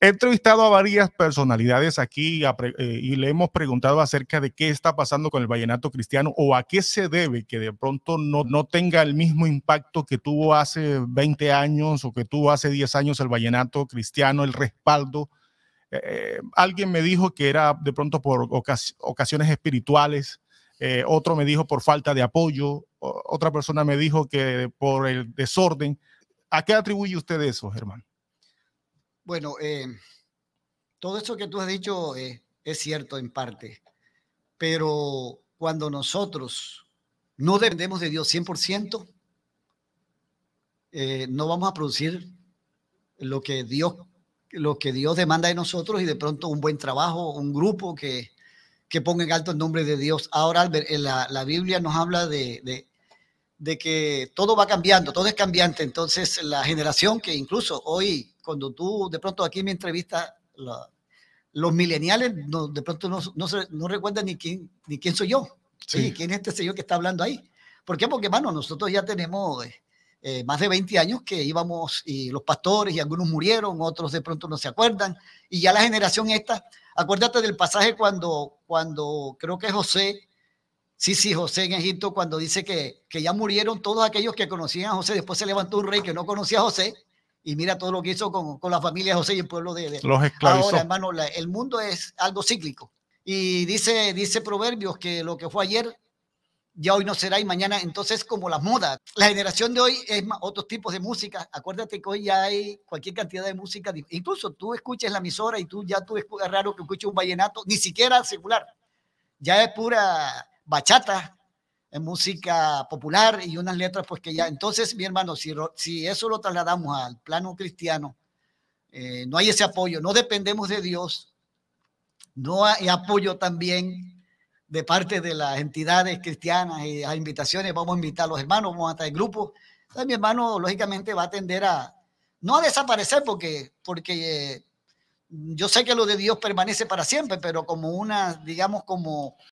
He entrevistado a varias personalidades aquí eh, y le hemos preguntado acerca de qué está pasando con el vallenato cristiano o a qué se debe que de pronto no, no tenga el mismo impacto que tuvo hace 20 años o que tuvo hace 10 años el vallenato cristiano, el respaldo. Eh, eh, alguien me dijo que era de pronto por ocasiones espirituales, otro me dijo por falta de apoyo, otra persona me dijo que por el desorden. ¿A qué atribuye usted eso, Germán? Bueno, eh, todo esto que tú has dicho eh, es cierto en parte, pero cuando nosotros no dependemos de Dios 100%, eh, no vamos a producir lo que Dios lo que Dios demanda de nosotros y de pronto un buen trabajo, un grupo que, ponga en alto el nombre de Dios. Ahora, Albert, la, Biblia nos habla de, que todo va cambiando, todo es cambiante. Entonces, la generación que incluso hoy cuando tú de pronto aquí en mi entrevista, los mileniales de pronto no, no, recuerdan ni quién, ni quién soy yo, sí. quién es este señor que está hablando ahí. ¿Por qué? Porque, mano, nosotros ya tenemos eh, eh, más de 20 años que íbamos y los pastores y algunos murieron, otros de pronto no se acuerdan. Y ya la generación esta, acuérdate del pasaje cuando, cuando creo que José, sí, sí, José en Egipto, cuando dice que, que ya murieron todos aquellos que conocían a José, después se levantó un rey que no conocía a José y mira todo lo que hizo con, con la familia José y el pueblo de, Los esclavos. Ahora, hermano, el mundo es algo cíclico. Y dice, dice Proverbios que lo que fue ayer, ya hoy no será y mañana. Entonces, como las modas, la generación de hoy es otros tipos de música. Acuérdate que hoy ya hay cualquier cantidad de música. Incluso tú escuches la emisora y tú ya tú es raro que escuches un vallenato, ni siquiera secular. Ya es pura bachata, en música popular y unas letras, pues que ya. Entonces, mi hermano, si, si eso lo trasladamos al plano cristiano, eh, no hay ese apoyo, no dependemos de Dios, no hay apoyo también de parte de las entidades cristianas y las invitaciones, vamos a invitar a los hermanos, vamos a traer grupos. Entonces, mi hermano, lógicamente, va a tender a no a desaparecer, porque, porque eh, yo sé que lo de Dios permanece para siempre, pero como una, digamos, como